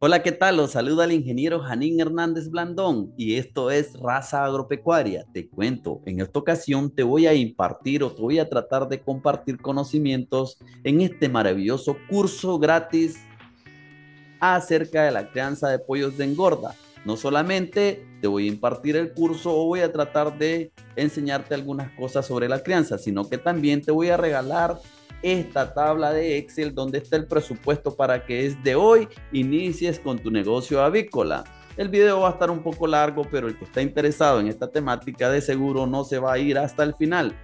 Hola, ¿qué tal? Los saluda el ingeniero Janín Hernández Blandón y esto es Raza Agropecuaria. Te cuento, en esta ocasión te voy a impartir o te voy a tratar de compartir conocimientos en este maravilloso curso gratis acerca de la crianza de pollos de engorda. No solamente te voy a impartir el curso o voy a tratar de enseñarte algunas cosas sobre la crianza, sino que también te voy a regalar esta tabla de Excel donde está el presupuesto para que es de hoy inicies con tu negocio avícola. El video va a estar un poco largo, pero el que está interesado en esta temática de seguro no se va a ir hasta el final.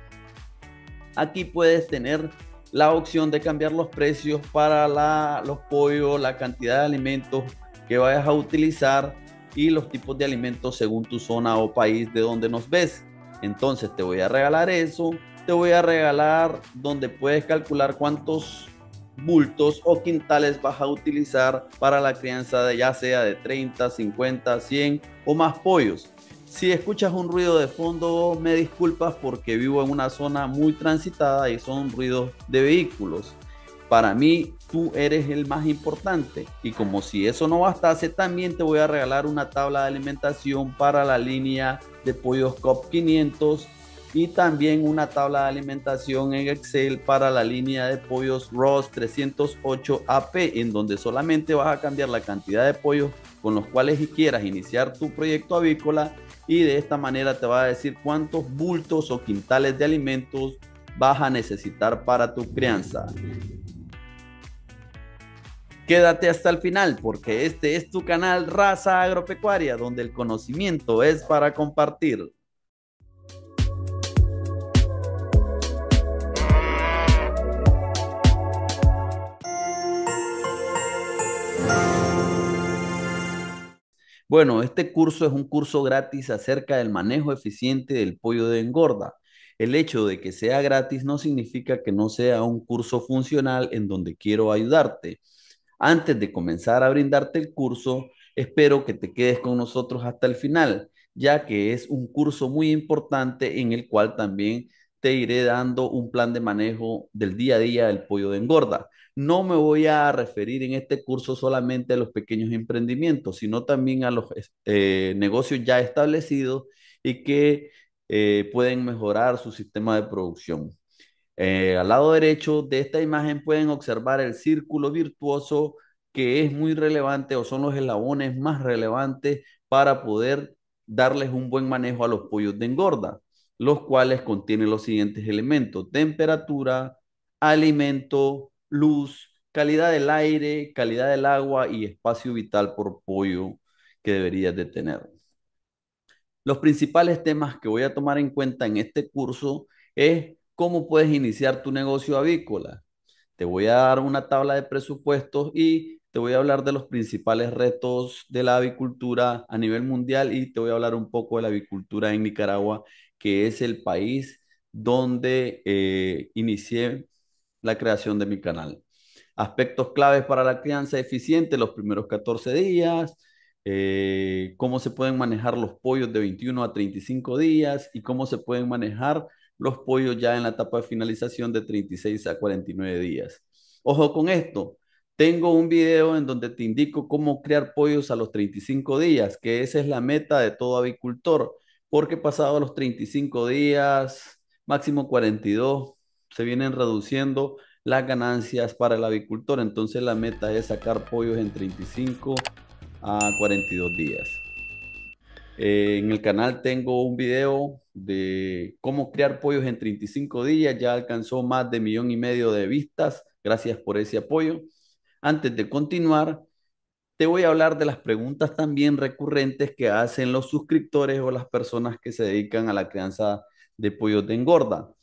Aquí puedes tener la opción de cambiar los precios para los pollos, la cantidad de alimentos que vayas a utilizar y los tipos de alimentos según tu zona o país de donde nos ves. Entonces te voy a regalar eso te voy a regalar donde puedes calcular cuántos bultos o quintales vas a utilizar para la crianza de ya sea de 30, 50, 100 o más pollos. Si escuchas un ruido de fondo, me disculpas porque vivo en una zona muy transitada y son ruidos de vehículos. Para mí, tú eres el más importante. Y como si eso no bastase, también te voy a regalar una tabla de alimentación para la línea de pollos COP 500 y también una tabla de alimentación en Excel para la línea de pollos Ross 308 AP, en donde solamente vas a cambiar la cantidad de pollos con los cuales quieras iniciar tu proyecto avícola y de esta manera te va a decir cuántos bultos o quintales de alimentos vas a necesitar para tu crianza. Quédate hasta el final porque este es tu canal Raza Agropecuaria donde el conocimiento es para compartir. Bueno, este curso es un curso gratis acerca del manejo eficiente del pollo de engorda. El hecho de que sea gratis no significa que no sea un curso funcional en donde quiero ayudarte. Antes de comenzar a brindarte el curso, espero que te quedes con nosotros hasta el final, ya que es un curso muy importante en el cual también te iré dando un plan de manejo del día a día del pollo de engorda. No me voy a referir en este curso solamente a los pequeños emprendimientos, sino también a los eh, negocios ya establecidos y que eh, pueden mejorar su sistema de producción. Eh, al lado derecho de esta imagen pueden observar el círculo virtuoso que es muy relevante o son los eslabones más relevantes para poder darles un buen manejo a los pollos de engorda, los cuales contienen los siguientes elementos, temperatura, alimento, luz, calidad del aire, calidad del agua y espacio vital por pollo que deberías de tener. Los principales temas que voy a tomar en cuenta en este curso es cómo puedes iniciar tu negocio avícola. Te voy a dar una tabla de presupuestos y te voy a hablar de los principales retos de la avicultura a nivel mundial y te voy a hablar un poco de la avicultura en Nicaragua, que es el país donde eh, inicié la creación de mi canal. Aspectos claves para la crianza eficiente los primeros 14 días, eh, cómo se pueden manejar los pollos de 21 a 35 días y cómo se pueden manejar los pollos ya en la etapa de finalización de 36 a 49 días. Ojo con esto, tengo un video en donde te indico cómo crear pollos a los 35 días, que esa es la meta de todo avicultor, porque pasado los 35 días, máximo 42, se vienen reduciendo las ganancias para el avicultor. Entonces la meta es sacar pollos en 35 a 42 días. Eh, en el canal tengo un video de cómo crear pollos en 35 días. Ya alcanzó más de millón y medio de vistas. Gracias por ese apoyo. Antes de continuar, te voy a hablar de las preguntas también recurrentes que hacen los suscriptores o las personas que se dedican a la crianza de pollos de engorda.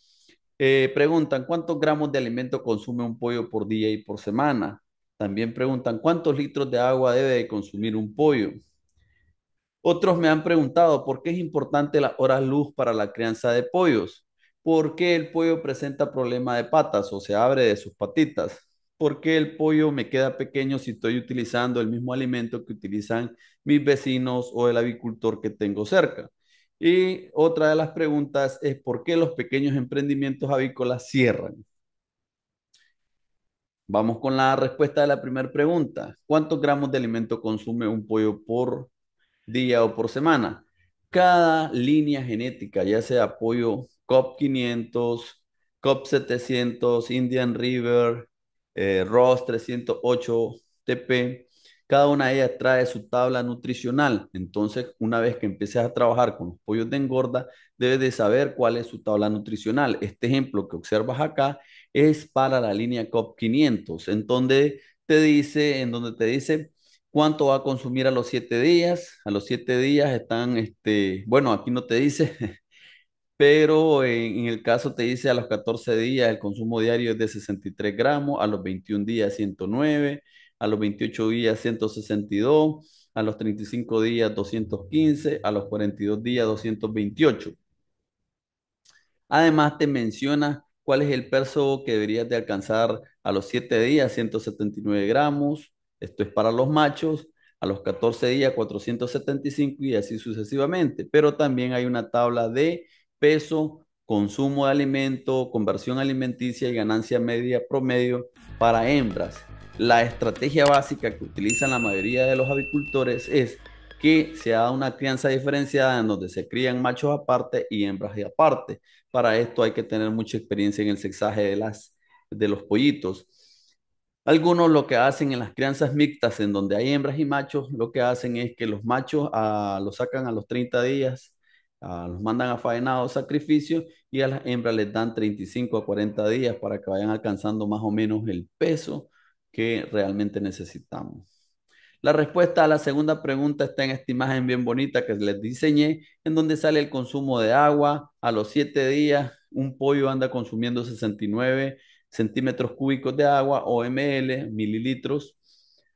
Eh, preguntan, ¿cuántos gramos de alimento consume un pollo por día y por semana? También preguntan, ¿cuántos litros de agua debe de consumir un pollo? Otros me han preguntado, ¿por qué es importante las horas luz para la crianza de pollos? ¿Por qué el pollo presenta problema de patas o se abre de sus patitas? ¿Por qué el pollo me queda pequeño si estoy utilizando el mismo alimento que utilizan mis vecinos o el avicultor que tengo cerca? Y otra de las preguntas es por qué los pequeños emprendimientos avícolas cierran. Vamos con la respuesta de la primera pregunta. ¿Cuántos gramos de alimento consume un pollo por día o por semana? Cada línea genética, ya sea pollo COP 500, COP 700, Indian River, eh, Ross ROS 308 TP, cada una de ellas trae su tabla nutricional. Entonces, una vez que empieces a trabajar con los pollos de engorda, debes de saber cuál es su tabla nutricional. Este ejemplo que observas acá es para la línea COP 500, en donde te dice, en donde te dice cuánto va a consumir a los siete días. A los siete días están, este, bueno, aquí no te dice, pero en, el caso te dice a los 14 días el consumo diario es de 63 gramos, a los 21 días 109, a los 28 días 162, a los 35 días 215, a los 42 días 228. Además te menciona cuál es el peso que deberías de alcanzar a los 7 días 179 gramos, esto es para los machos, a los 14 días 475 y así sucesivamente. Pero también hay una tabla de peso, consumo de alimento, conversión alimenticia y ganancia media promedio para hembras la estrategia básica que utilizan la mayoría de los avicultores es que se haga una crianza diferenciada en donde se crían machos aparte y hembras aparte. Para esto hay que tener mucha experiencia en el sexaje de, las, de los pollitos. Algunos lo que hacen en las crianzas mixtas, en donde hay hembras y machos, lo que hacen es que los machos ah, los sacan a los 30 días, ah, los mandan a o sacrificio y a las hembras les dan 35 a 40 días para que vayan alcanzando más o menos el peso que realmente necesitamos. La respuesta a la segunda pregunta está en esta imagen bien bonita que les diseñé, en donde sale el consumo de agua. A los siete días, un pollo anda consumiendo 69 centímetros cúbicos de agua o ml, mililitros.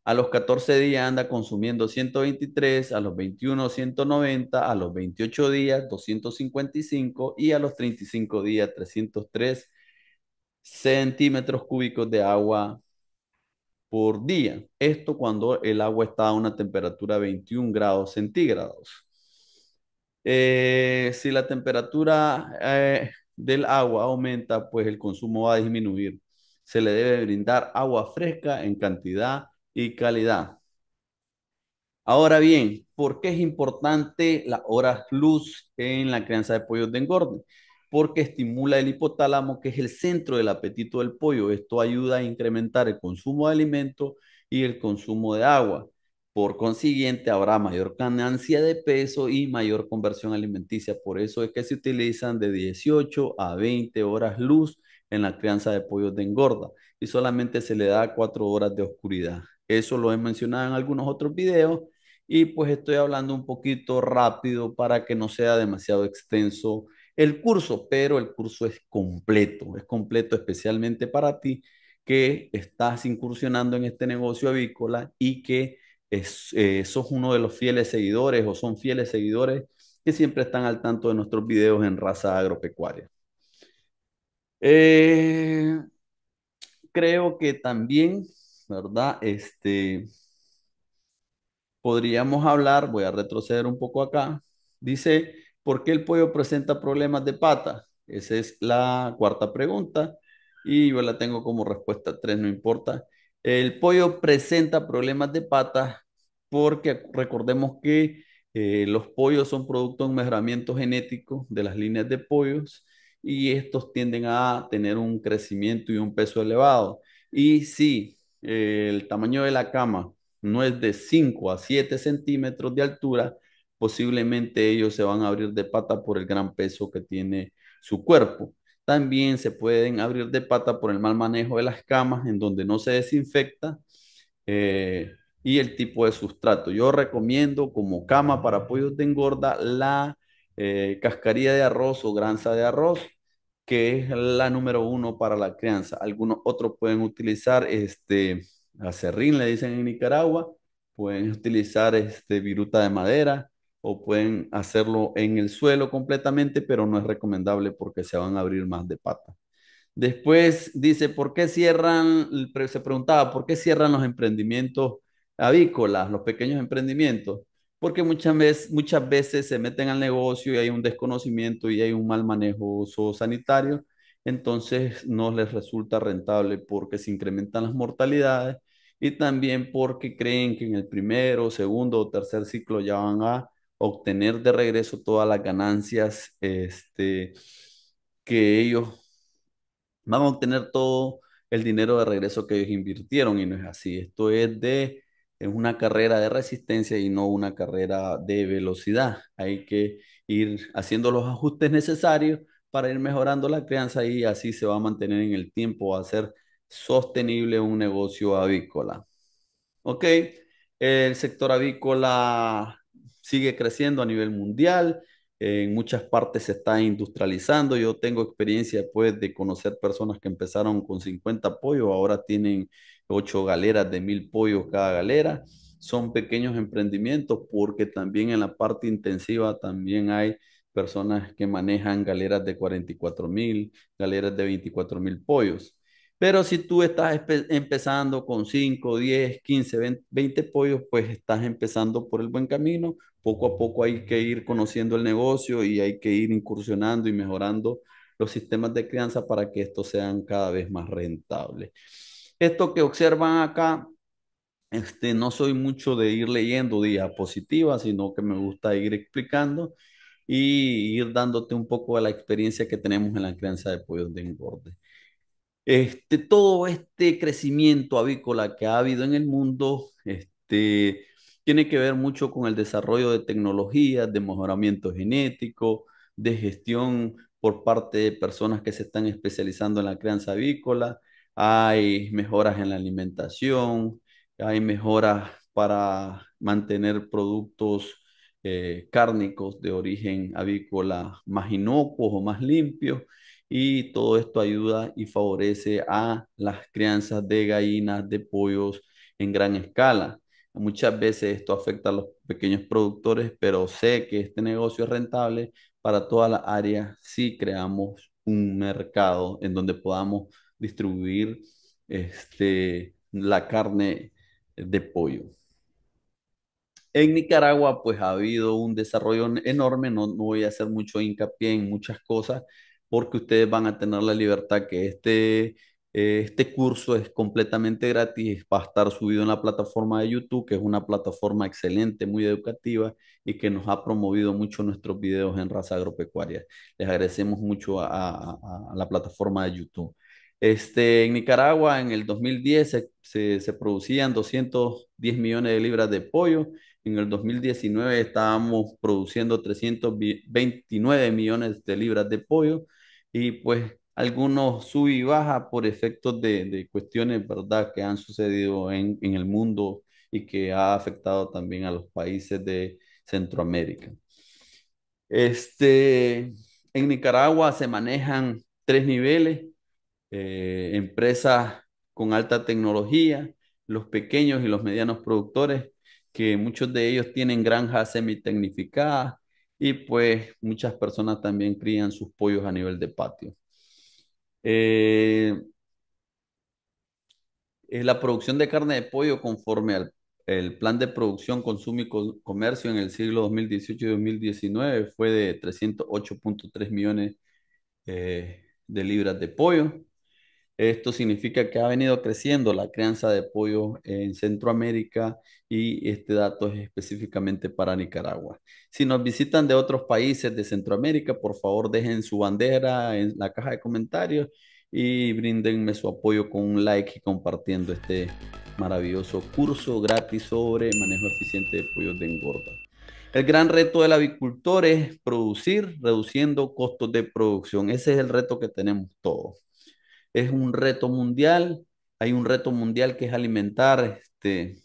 A los 14 días anda consumiendo 123, a los 21 190, a los 28 días 255 y a los 35 días 303 centímetros cúbicos de agua por día. Esto cuando el agua está a una temperatura de 21 grados centígrados. Eh, si la temperatura eh, del agua aumenta, pues el consumo va a disminuir. Se le debe brindar agua fresca en cantidad y calidad. Ahora bien, ¿por qué es importante la hora luz en la crianza de pollos de engorde? porque estimula el hipotálamo, que es el centro del apetito del pollo. Esto ayuda a incrementar el consumo de alimento y el consumo de agua. Por consiguiente, habrá mayor ganancia de peso y mayor conversión alimenticia. Por eso es que se utilizan de 18 a 20 horas luz en la crianza de pollos de engorda y solamente se le da 4 horas de oscuridad. Eso lo he mencionado en algunos otros videos y pues estoy hablando un poquito rápido para que no sea demasiado extenso el curso, pero el curso es completo, es completo especialmente para ti que estás incursionando en este negocio avícola y que es, eh, sos uno de los fieles seguidores o son fieles seguidores que siempre están al tanto de nuestros videos en raza agropecuaria. Eh, creo que también, ¿verdad? Este, podríamos hablar, voy a retroceder un poco acá, dice ¿Por qué el pollo presenta problemas de pata? Esa es la cuarta pregunta y yo la tengo como respuesta tres. no importa. El pollo presenta problemas de pata porque recordemos que eh, los pollos son producto de un mejoramiento genético de las líneas de pollos y estos tienden a tener un crecimiento y un peso elevado. Y si el tamaño de la cama no es de 5 a 7 centímetros de altura, posiblemente ellos se van a abrir de pata por el gran peso que tiene su cuerpo. También se pueden abrir de pata por el mal manejo de las camas en donde no se desinfecta eh, y el tipo de sustrato. Yo recomiendo como cama para pollos de engorda la eh, cascarilla de arroz o granza de arroz, que es la número uno para la crianza. Algunos otros pueden utilizar este acerrín, le dicen en Nicaragua, pueden utilizar este viruta de madera, o pueden hacerlo en el suelo completamente, pero no es recomendable porque se van a abrir más de pata. Después dice, ¿por qué cierran? Se preguntaba, ¿por qué cierran los emprendimientos avícolas, los pequeños emprendimientos? Porque muchas veces, muchas veces se meten al negocio y hay un desconocimiento y hay un mal manejo sanitario, entonces no les resulta rentable porque se incrementan las mortalidades y también porque creen que en el primero, segundo o tercer ciclo ya van a obtener de regreso todas las ganancias este, que ellos van a obtener todo el dinero de regreso que ellos invirtieron y no es así. Esto es de es una carrera de resistencia y no una carrera de velocidad. Hay que ir haciendo los ajustes necesarios para ir mejorando la crianza y así se va a mantener en el tiempo, va a ser sostenible un negocio avícola. Ok, el sector avícola sigue creciendo a nivel mundial, en muchas partes se está industrializando. Yo tengo experiencia pues de conocer personas que empezaron con 50 pollos, ahora tienen 8 galeras de 1000 pollos cada galera. Son pequeños emprendimientos porque también en la parte intensiva también hay personas que manejan galeras de 44 mil, galeras de 24.000 mil pollos. Pero si tú estás empezando con 5, 10, 15, 20, pollos, pues estás empezando por el buen camino. Poco a poco hay que ir conociendo el negocio y hay que ir incursionando y mejorando los sistemas de crianza para que estos sean cada vez más rentables. Esto que observan acá, este, no soy mucho de ir leyendo diapositivas, sino que me gusta ir explicando y ir dándote un poco de la experiencia que tenemos en la crianza de pollos de engorde. Este, todo este crecimiento avícola que ha habido en el mundo este, tiene que ver mucho con el desarrollo de tecnologías, de mejoramiento genético, de gestión por parte de personas que se están especializando en la crianza avícola. Hay mejoras en la alimentación, hay mejoras para mantener productos eh, cárnicos de origen avícola más inocuos o más limpios y todo esto ayuda y favorece a las crianzas de gallinas, de pollos en gran escala. Muchas veces esto afecta a los pequeños productores, pero sé que este negocio es rentable para toda la área si creamos un mercado en donde podamos distribuir este, la carne de pollo. En Nicaragua, pues ha habido un desarrollo enorme, no, no voy a hacer mucho hincapié en muchas cosas, porque ustedes van a tener la libertad que este, eh, este curso es completamente gratis, va a estar subido en la plataforma de YouTube, que es una plataforma excelente, muy educativa y que nos ha promovido mucho nuestros videos en raza agropecuaria. Les agradecemos mucho a, la plataforma de YouTube. Este, en Nicaragua en el 2010 se, producían 210 millones de libras de pollo, en el 2019 estábamos produciendo 329 millones de libras de pollo, y pues algunos sub y baja por efectos de, cuestiones, ¿verdad?, que han sucedido en, el mundo y que ha afectado también a los países de Centroamérica. Este, en Nicaragua se manejan tres niveles, eh, empresas con alta tecnología, los pequeños y los medianos productores, que muchos de ellos tienen granjas semitecnificadas, y pues muchas personas también crían sus pollos a nivel de patio. Eh, eh, la producción de carne de pollo conforme al el plan de producción, consumo y comercio en el siglo 2018 y 2019 fue de 308.3 millones eh, de libras de pollo. Esto significa que ha venido creciendo la crianza de pollo en Centroamérica y este dato es específicamente para Nicaragua. Si nos visitan de otros países de Centroamérica, por favor dejen su bandera en la caja de comentarios y bríndenme su apoyo con un like y compartiendo este maravilloso curso gratis sobre manejo eficiente de pollos de engorda. El gran reto del avicultor es producir reduciendo costos de producción. Ese es el reto que tenemos todos es un reto mundial. Hay un reto mundial que es alimentar este,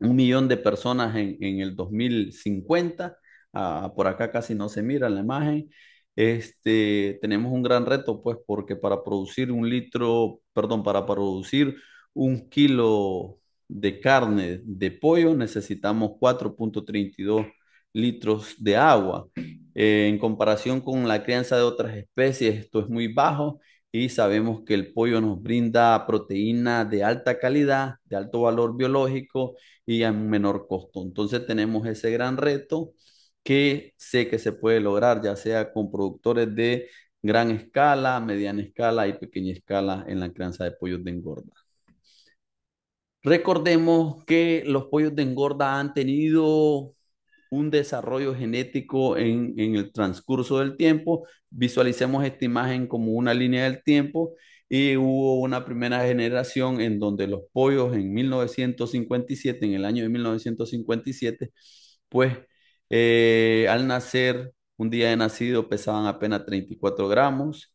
un millón de personas en, el 2050. Ah, por acá casi no se mira la imagen. Este, tenemos un gran reto, pues, porque para producir un litro, perdón, para producir un kilo de carne de pollo necesitamos 4.32 litros de agua. Eh, en comparación con la crianza de otras especies, esto es muy bajo y sabemos que el pollo nos brinda proteína de alta calidad, de alto valor biológico y a menor costo. Entonces tenemos ese gran reto que sé que se puede lograr, ya sea con productores de gran escala, mediana escala y pequeña escala en la crianza de pollos de engorda. Recordemos que los pollos de engorda han tenido un desarrollo genético en, en, el transcurso del tiempo, visualicemos esta imagen como una línea del tiempo y hubo una primera generación en donde los pollos en 1957, en el año de 1957, pues eh, al nacer, un día de nacido pesaban apenas 34 gramos,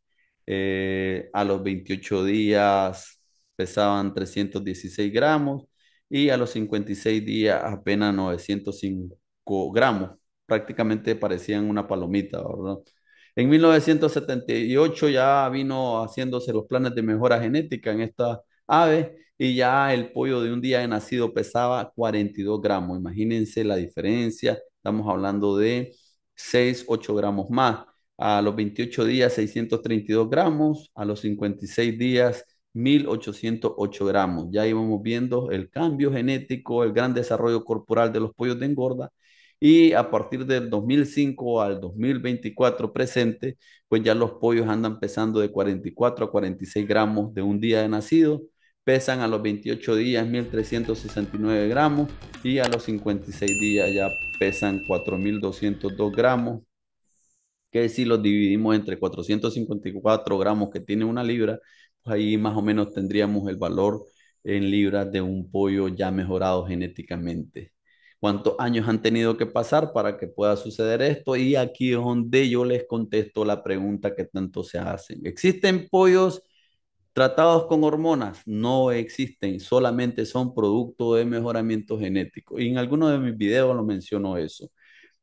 eh, a los 28 días pesaban 316 gramos y a los 56 días apenas 905 gramos, prácticamente parecían una palomita, ¿verdad? En 1978 ya vino haciéndose los planes de mejora genética en estas aves y ya el pollo de un día de nacido pesaba 42 gramos. Imagínense la diferencia, estamos hablando de 6, 8 gramos más. A los 28 días 632 gramos, a los 56 días 1808 gramos. Ya íbamos viendo el cambio genético, el gran desarrollo corporal de los pollos de engorda y a partir del 2005 al 2024 presente, pues ya los pollos andan pesando de 44 a 46 gramos de un día de nacido, pesan a los 28 días 1.369 gramos y a los 56 días ya pesan 4.202 gramos, que si los dividimos entre 454 gramos que tiene una libra, pues ahí más o menos tendríamos el valor en libras de un pollo ya mejorado genéticamente cuántos años han tenido que pasar para que pueda suceder esto. Y aquí es donde yo les contesto la pregunta que tanto se hacen. ¿Existen pollos tratados con hormonas? No existen, solamente son producto de mejoramiento genético. Y en alguno de mis videos lo menciono eso.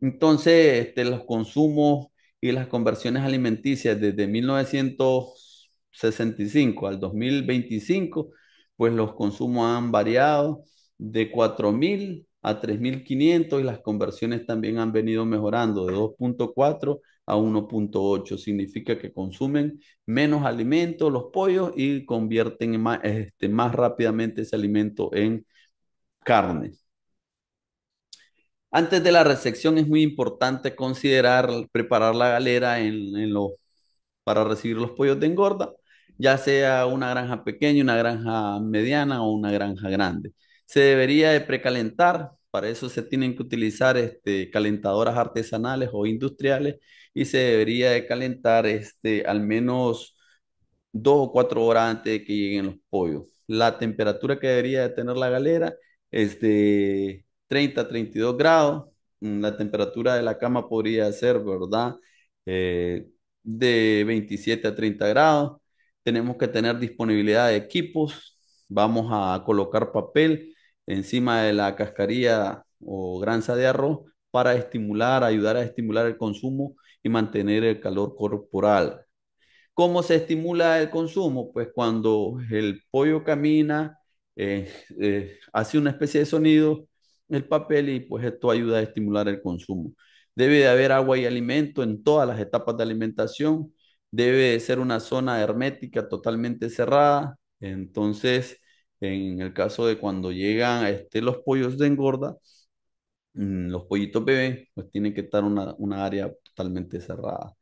Entonces, este, los consumos y las conversiones alimenticias desde 1965 al 2025, pues los consumos han variado de 4.000 a 3.500 y las conversiones también han venido mejorando de 2.4 a 1.8. Significa que consumen menos alimento los pollos y convierten más, este, más rápidamente ese alimento en carne. Antes de la recepción es muy importante considerar preparar la galera en, para recibir los pollos de engorda, ya sea una granja pequeña, una granja mediana o una granja grande. Se debería de precalentar, para eso se tienen que utilizar este, calentadoras artesanales o industriales y se debería de calentar este, al menos dos o cuatro horas antes de que lleguen los pollos. La temperatura que debería de tener la galera es de 30 a 32 grados. Mm, la temperatura de la cama podría ser, ¿verdad? Eh, de 27 a 30 grados. Tenemos que tener disponibilidad de equipos. Vamos a colocar papel encima de la cascarilla o granza de arroz para estimular, ayudar a estimular el consumo y mantener el calor corporal. ¿Cómo se estimula el consumo? Pues cuando el pollo camina, eh, eh, hace una especie de sonido el papel y pues esto ayuda a estimular el consumo. Debe de haber agua y alimento en todas las etapas de alimentación. Debe de ser una zona hermética totalmente cerrada. Entonces, en el caso de cuando llegan este, los pollos de engorda, mm, los pollitos bebés, pues tienen que estar una, una área totalmente cerrada.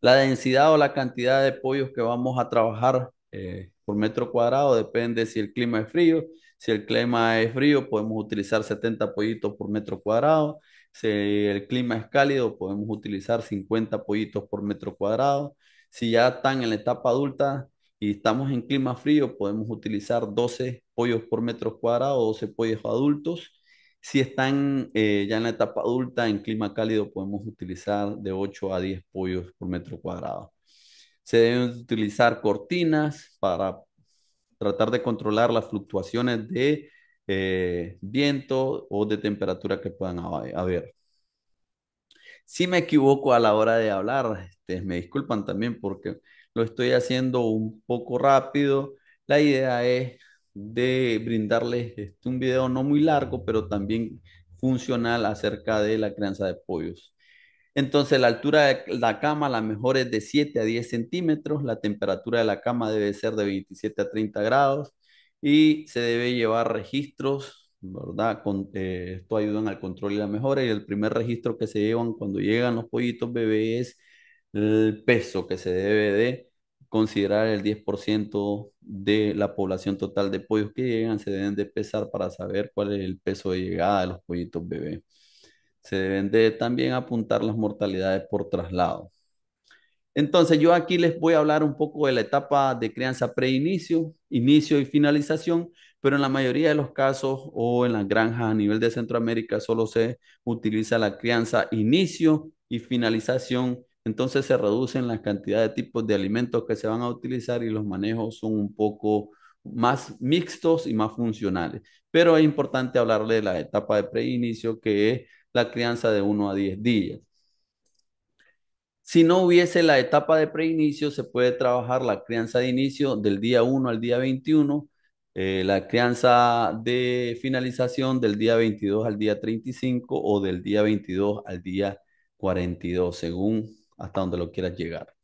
La densidad o la cantidad de pollos que vamos a trabajar eh, por metro cuadrado depende si el clima es frío. Si el clima es frío, podemos utilizar 70 pollitos por metro cuadrado. Si el clima es cálido, podemos utilizar 50 pollitos por metro cuadrado. Si ya están en la etapa adulta, y estamos en clima frío, podemos utilizar 12 pollos por metro cuadrado, 12 pollos adultos. Si están eh, ya en la etapa adulta, en clima cálido, podemos utilizar de 8 a 10 pollos por metro cuadrado. Se deben utilizar cortinas para tratar de controlar las fluctuaciones de eh, viento o de temperatura que puedan haber. Si me equivoco a la hora de hablar, este, me disculpan también porque lo estoy haciendo un poco rápido. La idea es de brindarles este, un video no muy largo, pero también funcional acerca de la crianza de pollos. Entonces, la altura de la cama la mejor es de 7 a 10 centímetros, la temperatura de la cama debe ser de 27 a 30 grados y se debe llevar registros ¿verdad? Con, eh, esto ayuda al control y la mejora. Y el primer registro que se llevan cuando llegan los pollitos bebés es el peso que se debe de considerar el 10% de la población total de pollos que llegan, se deben de pesar para saber cuál es el peso de llegada de los pollitos bebés. Se deben de también apuntar las mortalidades por traslado. Entonces, yo aquí les voy a hablar un poco de la etapa de crianza preinicio, inicio y finalización, pero en la mayoría de los casos o en las granjas a nivel de Centroamérica solo se utiliza la crianza inicio y finalización, entonces se reducen las cantidades de tipos de alimentos que se van a utilizar y los manejos son un poco más mixtos y más funcionales. Pero es importante hablarle de la etapa de preinicio que es la crianza de 1 a 10 días. Si no hubiese la etapa de preinicio, se puede trabajar la crianza de inicio del día 1 al día 21 eh, la crianza de finalización del día 22 al día 35 o del día 22 al día 42, según hasta donde lo quieras llegar.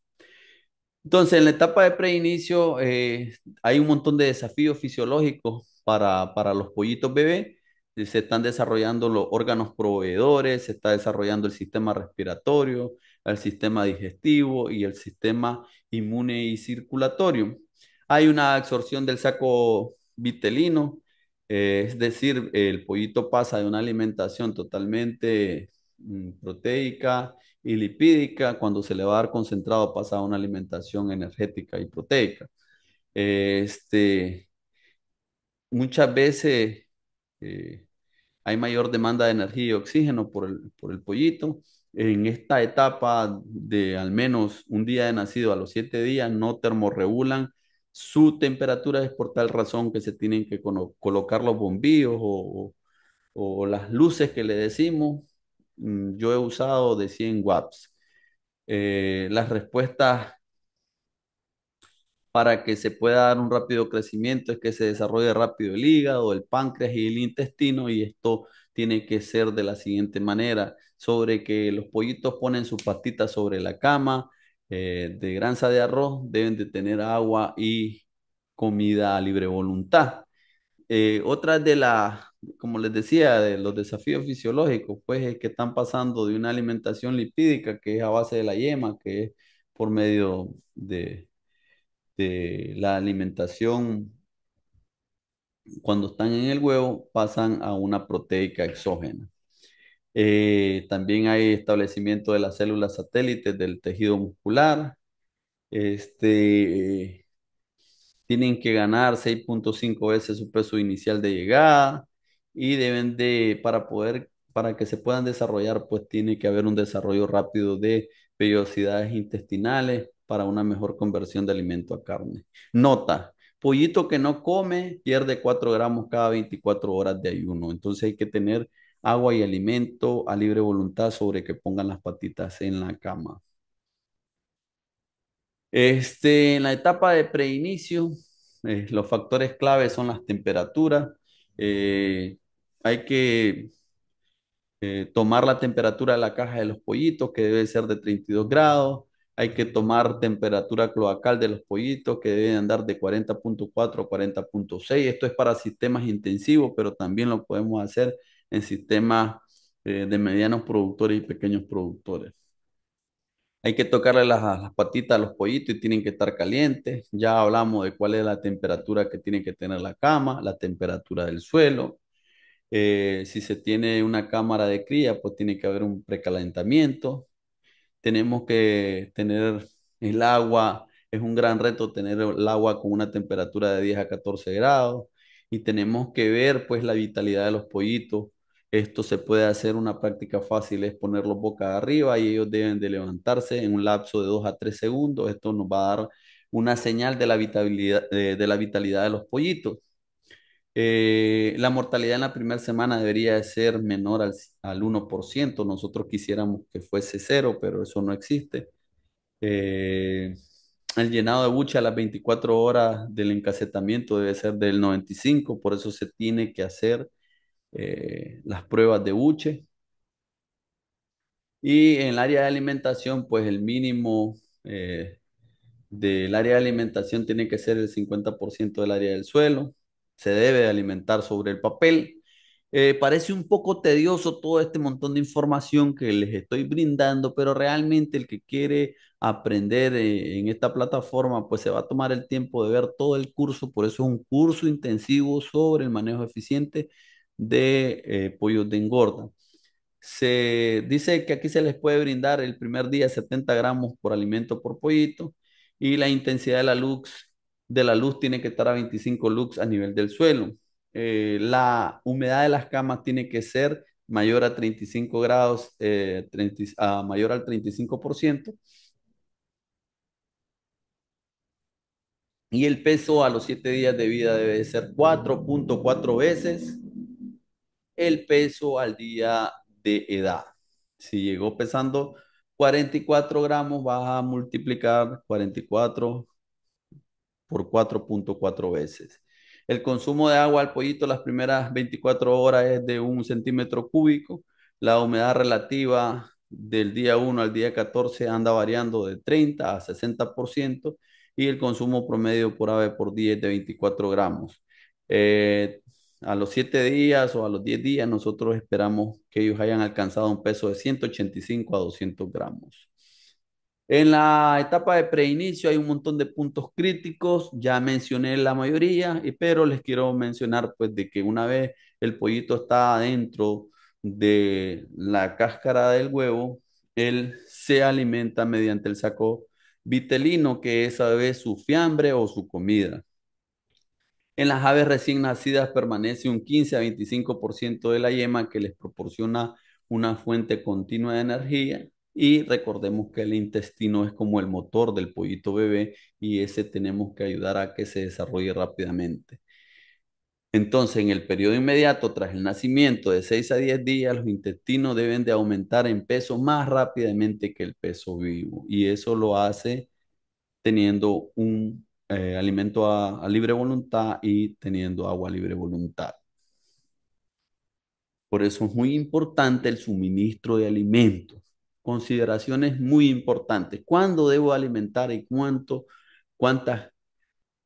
Entonces, en la etapa de preinicio eh, hay un montón de desafíos fisiológicos para, para los pollitos bebés. Se están desarrollando los órganos proveedores, se está desarrollando el sistema respiratorio, el sistema digestivo y el sistema inmune y circulatorio. Hay una absorción del saco vitelino, eh, es decir, el pollito pasa de una alimentación totalmente mm, proteica y lipídica, cuando se le va a dar concentrado pasa a una alimentación energética y proteica. Eh, este, muchas veces eh, hay mayor demanda de energía y oxígeno por el, por el pollito. En esta etapa de al menos un día de nacido a los siete días no termorregulan su temperatura es por tal razón que se tienen que colocar los bombillos o, las luces que le decimos. Mm, yo he usado de 100 watts. Eh, las respuestas para que se pueda dar un rápido crecimiento es que se desarrolle rápido el hígado, el páncreas y el intestino y esto tiene que ser de la siguiente manera, sobre que los pollitos ponen sus patitas sobre la cama, eh, de granza de arroz deben de tener agua y comida a libre voluntad. Eh, otra de las, como les decía, de los desafíos fisiológicos, pues es que están pasando de una alimentación lipídica, que es a base de la yema, que es por medio de, de la alimentación, cuando están en el huevo, pasan a una proteica exógena. Eh, también hay establecimiento de las células satélites del tejido muscular. Este, tienen que ganar 6.5 veces su peso inicial de llegada y deben de, para poder, para que se puedan desarrollar, pues tiene que haber un desarrollo rápido de vellosidades intestinales para una mejor conversión de alimento a carne. Nota, pollito que no come pierde 4 gramos cada 24 horas de ayuno, entonces hay que tener agua y alimento a libre voluntad sobre que pongan las patitas en la cama. Este, en la etapa de preinicio, eh, los factores clave son las temperaturas. Eh, hay que eh, tomar la temperatura de la caja de los pollitos, que debe ser de 32 grados. Hay que tomar temperatura cloacal de los pollitos, que deben andar de 40.4 a 40.6. Esto es para sistemas intensivos, pero también lo podemos hacer en sistemas eh, de medianos productores y pequeños productores. Hay que tocarle las, patitas a los pollitos y tienen que estar calientes. Ya hablamos de cuál es la temperatura que tiene que tener la cama, la temperatura del suelo, eh, si se tiene una cámara de cría, pues tiene que haber un precalentamiento. Tenemos que tener el agua, es un gran reto tener el agua con una temperatura de 10 a 14 grados. Y tenemos que ver pues la vitalidad de los pollitos, esto se puede hacer, una práctica fácil es ponerlos boca arriba y ellos deben de levantarse en un lapso de 2 a 3 segundos. Esto nos va a dar una señal de la eh, vitalidad, de, los pollitos. Eh, la mortalidad en la primera semana debería ser menor al, 1%. Nosotros quisiéramos que fuese cero, pero eso no existe. Eh, el llenado de bucha a las 24 horas del encasetamiento debe ser del 95, por eso se tiene que hacer eh, las pruebas de buche. Y en el área de alimentación, pues el mínimo eh, del área de alimentación tiene que ser el 50% del área del suelo. Se debe alimentar sobre el papel. Eh, parece un poco tedioso todo este montón de información que les estoy brindando, pero realmente el que quiere aprender en esta plataforma, pues se va a tomar el tiempo de ver todo el curso. Por eso es un curso intensivo sobre el manejo eficiente de eh, pollos de engorda. Se dice que aquí se les puede brindar el primer día 70 gramos por alimento por pollito y la intensidad de la luz, de la luz tiene que estar a 25 lux a nivel del suelo. Eh, la humedad de las camas tiene que ser mayor a 35 grados, eh, mayor al 35%. Y el peso a los 7 días de vida debe ser 4.4 veces el peso al día de edad. Si llegó pesando 44 gramos, vas a multiplicar 44 por 4.4 veces. El consumo de agua al pollito las primeras 24 horas es de un centímetro cúbico. La humedad relativa del día 1 al día 14 anda variando de 30 a 60% y el consumo promedio por ave por día es de 24 gramos. Eh, a los 7 días o a los 10 días, nosotros esperamos que ellos hayan alcanzado un peso de 185 a 200 gramos. En la etapa de preinicio hay un montón de puntos críticos, ya mencioné la mayoría, pero les quiero mencionar pues de que una vez el pollito está adentro de la cáscara del huevo, él se alimenta mediante el saco vitelino, que es a veces su fiambre o su comida. En las aves recién nacidas permanece un 15 a 25% de la yema que les proporciona una fuente continua de energía y recordemos que el intestino es como el motor del pollito bebé y ese tenemos que ayudar a que se desarrolle rápidamente. Entonces, en el periodo inmediato tras el nacimiento de 6 a 10 días, los intestinos deben de aumentar en peso más rápidamente que el peso vivo y eso lo hace teniendo un eh, alimento a, libre voluntad y teniendo agua a libre voluntad. Por eso es muy importante el suministro de alimentos. Consideraciones muy importantes. ¿Cuándo debo alimentar y cuánto, cuántas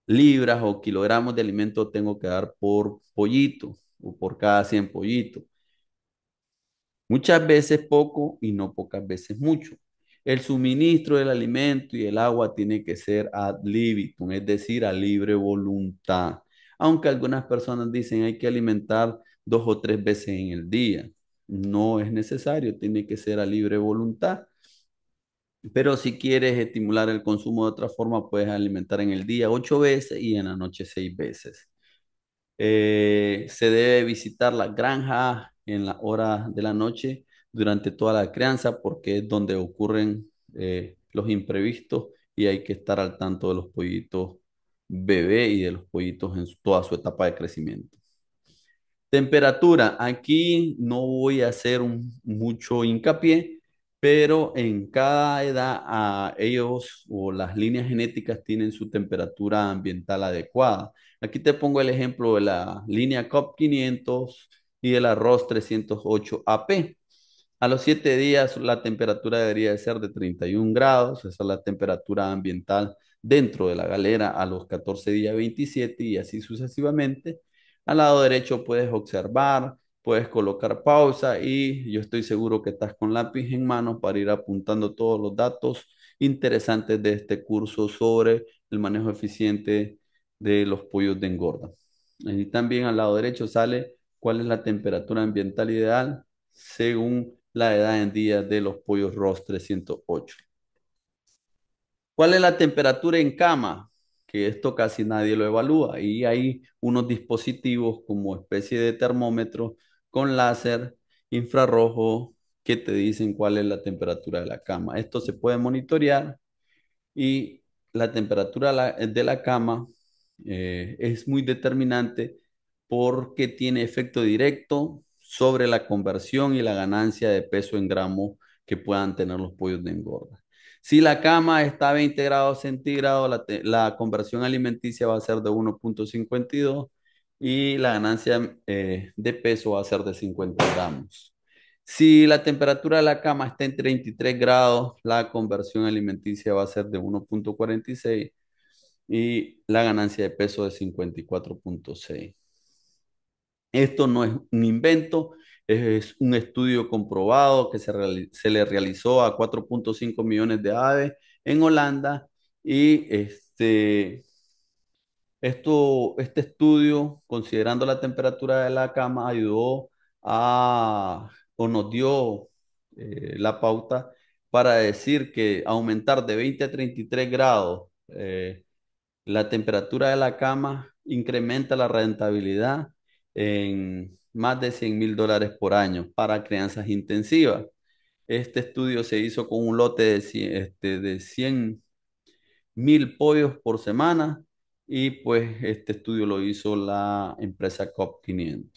libras o kilogramos de alimento tengo que dar por pollito o por cada 100 pollitos? Muchas veces poco y no pocas veces mucho. El suministro del alimento y el agua tiene que ser ad libitum, es decir, a libre voluntad. Aunque algunas personas dicen hay que alimentar dos o tres veces en el día. No es necesario, tiene que ser a libre voluntad. Pero si quieres estimular el consumo de otra forma, puedes alimentar en el día ocho veces y en la noche seis veces. Eh, se debe visitar la granja en la hora de la noche durante toda la crianza porque es donde ocurren eh, los imprevistos y hay que estar al tanto de los pollitos bebé y de los pollitos en toda su etapa de crecimiento. Temperatura, aquí no voy a hacer mucho hincapié, pero en cada edad a ellos o las líneas genéticas tienen su temperatura ambiental adecuada. Aquí te pongo el ejemplo de la línea COP 500 y el arroz 308 AP. A los siete días la temperatura debería de ser de 31 grados, esa es la temperatura ambiental dentro de la galera a los 14 días 27 y así sucesivamente. Al lado derecho puedes observar, puedes colocar pausa y yo estoy seguro que estás con lápiz en mano para ir apuntando todos los datos interesantes de este curso sobre el manejo eficiente de los pollos de engorda. Y también al lado derecho sale cuál es la temperatura ambiental ideal según la edad en día de los pollos Ross 308. ¿Cuál es la temperatura en cama? Que esto casi nadie lo evalúa y hay unos dispositivos como especie de termómetro con láser infrarrojo que te dicen cuál es la temperatura de la cama. Esto se puede monitorear y la temperatura de la cama eh, es muy determinante porque tiene efecto directo sobre la conversión y la ganancia de peso en gramos que puedan tener los pollos de engorda. Si la cama está a 20 grados centígrados, la, conversión alimenticia va a ser de 1.52 y la ganancia eh, de peso va a ser de 50 gramos. Si la temperatura de la cama está en 33 grados, la conversión alimenticia va a ser de 1.46 y la ganancia de peso de 54.6. Esto no es un invento, es un estudio comprobado que se, le realizó a 4.5 millones de aves en Holanda y este, esto, este estudio, considerando la temperatura de la cama, ayudó a o nos dio eh, la pauta para decir que aumentar de 20 a 33 grados eh, la temperatura de la cama incrementa la rentabilidad en más de 100 mil dólares por año para crianzas intensivas. Este estudio se hizo con un lote de 100, este, mil pollos por semana y pues este estudio lo hizo la empresa COP500.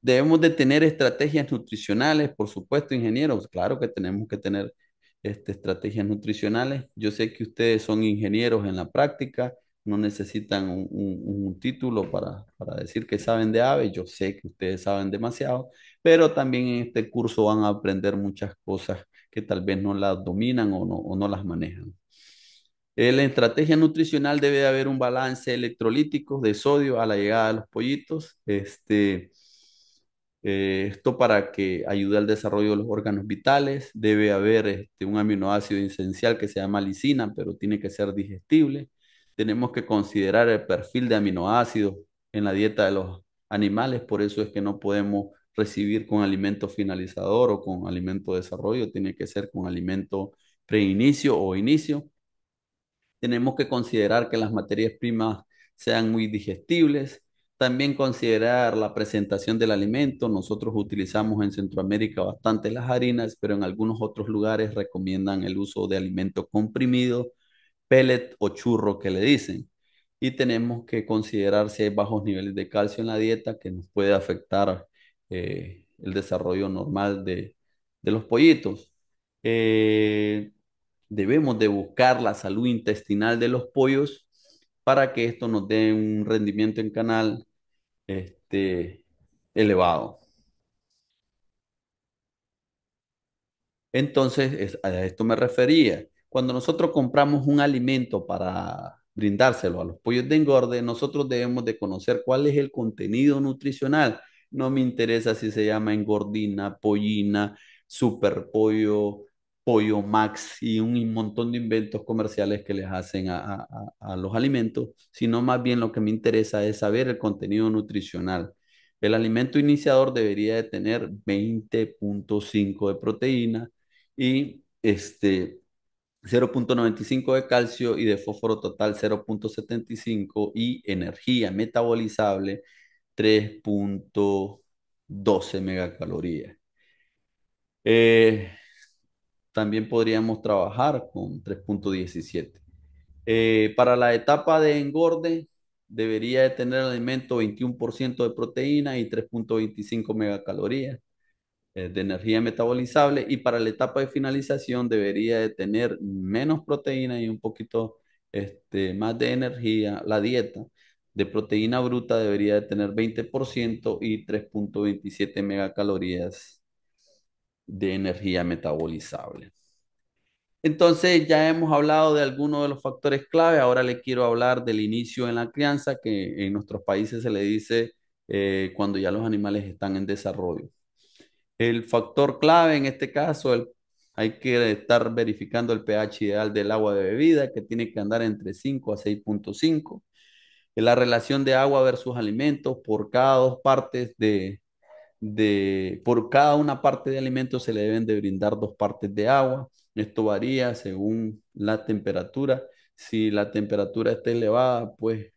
Debemos de tener estrategias nutricionales, por supuesto, ingenieros. Claro que tenemos que tener este, estrategias nutricionales. Yo sé que ustedes son ingenieros en la práctica, no necesitan un, título para, decir que saben de aves, yo sé que ustedes saben demasiado, pero también en este curso van a aprender muchas cosas que tal vez no las dominan o no, o no las manejan. la estrategia nutricional debe haber un balance electrolítico de sodio a la llegada de los pollitos. Este, eh, esto para que ayude al desarrollo de los órganos vitales. Debe haber este, un aminoácido esencial que se llama lisina, pero tiene que ser digestible tenemos que considerar el perfil de aminoácidos en la dieta de los animales, por eso es que no podemos recibir con alimento finalizador o con alimento desarrollo, tiene que ser con alimento preinicio o inicio. Tenemos que considerar que las materias primas sean muy digestibles, también considerar la presentación del alimento. Nosotros utilizamos en Centroamérica bastante las harinas, pero en algunos otros lugares recomiendan el uso de alimento comprimido pellet o churro que le dicen. Y tenemos que considerar si hay bajos niveles de calcio en la dieta que nos puede afectar eh, el desarrollo normal de, los pollitos. Eh, debemos de buscar la salud intestinal de los pollos para que esto nos dé un rendimiento en canal este, elevado. Entonces, a esto me refería. Cuando nosotros compramos un alimento para brindárselo a los pollos de engorde, nosotros debemos de conocer cuál es el contenido nutricional. No me interesa si se llama engordina, pollina, super pollo, pollo max y un montón de inventos comerciales que les hacen a, a los alimentos, sino más bien lo que me interesa es saber el contenido nutricional. El alimento iniciador debería de tener 20.5 de proteína y este 0.95 de calcio y de fósforo total 0.75 y energía metabolizable 3.12 megacalorías. Eh, también podríamos trabajar con 3.17. Eh, para la etapa de engorde debería de tener alimento 21% de proteína y 3.25 megacalorías. Eh, de energía metabolizable y para la etapa de finalización debería de tener menos proteína y un poquito este, más de energía. La dieta de proteína bruta debería de tener 20% y 3.27 megacalorías de energía metabolizable. Entonces ya hemos hablado de algunos de los factores clave, ahora le quiero hablar del inicio en la crianza que en nuestros países se le dice eh, cuando ya los animales están en desarrollo. El factor clave en este caso, hay que estar verificando el pH ideal del agua de bebida, que tiene que andar entre 5 a 6.5. La relación de agua versus alimentos, por cada dos partes de, por cada una parte de alimentos se le deben de brindar dos partes de agua. Esto varía según la temperatura. Si la temperatura está elevada, pues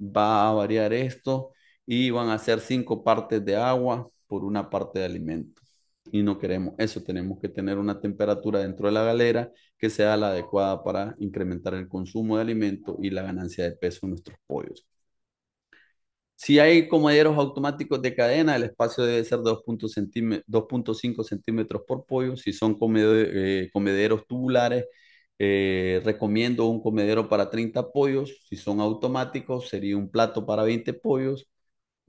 va a variar esto y van a ser cinco partes de agua por una parte de alimento. Y no queremos eso, tenemos que tener una temperatura dentro de la galera que sea la adecuada para incrementar el consumo de alimento y la ganancia de peso en nuestros pollos. Si hay comederos automáticos de cadena, el espacio debe ser de 2.5 centímetros por pollo. Si son eh, comederos tubulares, eh, recomiendo un comedero para 30 pollos. Si son automáticos, sería un plato para 20 pollos.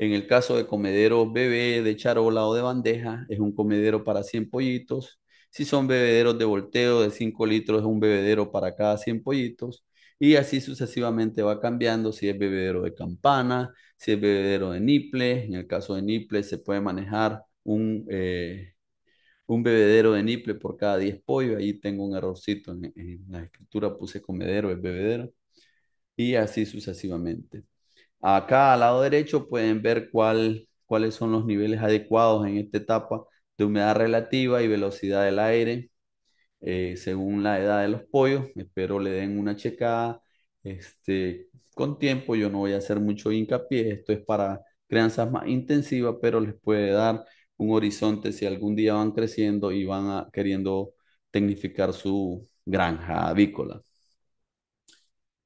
En el caso de comedero bebé, de charola o de bandeja, es un comedero para 100 pollitos. Si son bebederos de volteo de 5 litros, es un bebedero para cada 100 pollitos. Y así sucesivamente va cambiando si es bebedero de campana, si es bebedero de niple. En el caso de niple se puede manejar un, eh, un bebedero de niple por cada 10 pollos. Ahí tengo un errorcito en, en la escritura, puse comedero, es bebedero. Y así sucesivamente. Acá al lado derecho pueden ver cuáles son los niveles adecuados en esta etapa de humedad relativa y velocidad del aire eh, según la edad de los pollos. Espero le den una checada este, con tiempo. Yo no voy a hacer mucho hincapié. Esto es para crianzas más intensivas, pero les puede dar un horizonte si algún día van creciendo y van queriendo tecnificar su granja avícola.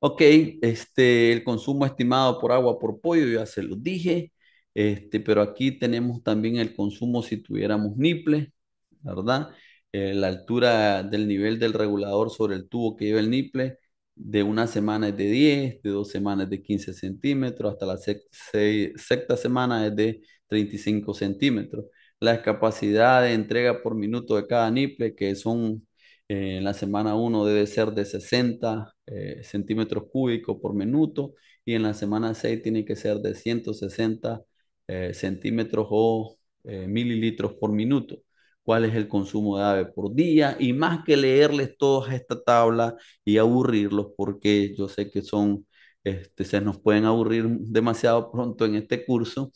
Ok, este, el consumo estimado por agua por pollo, ya se lo dije, este, pero aquí tenemos también el consumo si tuviéramos niple, ¿verdad? Eh, la altura del nivel del regulador sobre el tubo que lleva el niple, de una semana es de 10, de dos semanas es de 15 centímetros, hasta la sexta semana es de 35 centímetros. La capacidad de entrega por minuto de cada niple, que son eh, en la semana 1 debe ser de 60 eh, centímetros cúbicos por minuto y en la semana 6 tiene que ser de 160 eh, centímetros o eh, mililitros por minuto. ¿Cuál es el consumo de ave por día? Y más que leerles toda esta tabla y aburrirlos, porque yo sé que son, este, se nos pueden aburrir demasiado pronto en este curso,